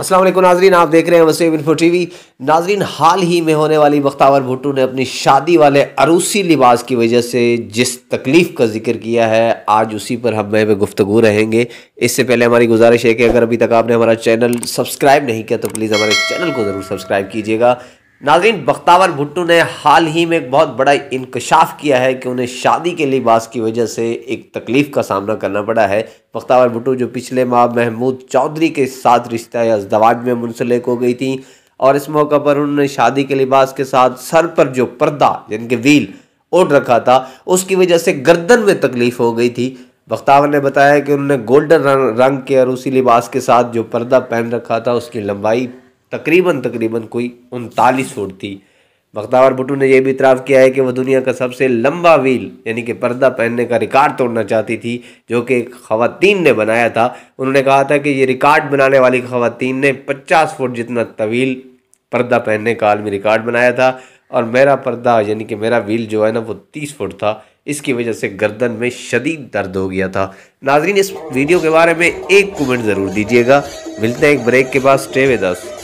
असलम नाजरीन आप देख रहे हैं वसीम इन्फो टीवी नाजरीन हाल ही में होने वाली बख्तावर भुट्टू ने अपनी शादी वाले अरूसी लिबास की वजह से जिस तकलीफ़ का जिक्र किया है आज उसी पर हम में गुफ्तु रहेंगे इससे पहले हमारी गुजारिश है कि अगर अभी तक आपने हमारा चैनल सब्सक्राइब नहीं किया तो प्लीज़ हमारे चैनल को ज़रूर सब्सक्राइब कीजिएगा नाजरीन बख्तावर भुट्टो ने हाल ही में एक बहुत बड़ा इंकशाफ किया है कि उन्हें शादी के लिबास की वजह से एक तकलीफ़ का सामना करना पड़ा है बख्तावर भुट्टो जो पिछले माह महमूद चौधरी के साथ रिश्ता या अजदवाज में मुंसलिक हो गई थी और इस मौका पर उन्होंने शादी के लिबास के साथ सर पर जो पर्दा यानी कि व्हील ओढ़ रखा था उसकी वजह से गर्दन में तकलीफ़ हो गई थी बख्तावर ने बताया कि उन्होंने गोल्डन रंग के और उसी लिबास के साथ जो पर्दा पहन रखा था उसकी लंबाई तकरीबन तकरीबन कोई उनतालीस फुट थी बख्तावर भुटू ने यह भी इतराफ़ किया है कि वह दुनिया का सबसे लंबा व्हील यानी कि पर्दा पहनने का रिकॉर्ड तोड़ना चाहती थी जो कि एक ने बनाया था उन्होंने कहा था कि ये रिकॉर्ड बनाने वाली ख़वातीन ने 50 फुट जितना तवील पर्दा पहनने का आलमी रिकॉर्ड बनाया था और मेरा पर्दा यानी कि मेरा व्हील जो है ना वो तीस फुट था इसकी वजह से गर्दन में शदीद दर्द हो गया था नाजरीन इस वीडियो के बारे में एक कमेंट ज़रूर दीजिएगा मिलते हैं एक ब्रेक के बाद स्टे वे दस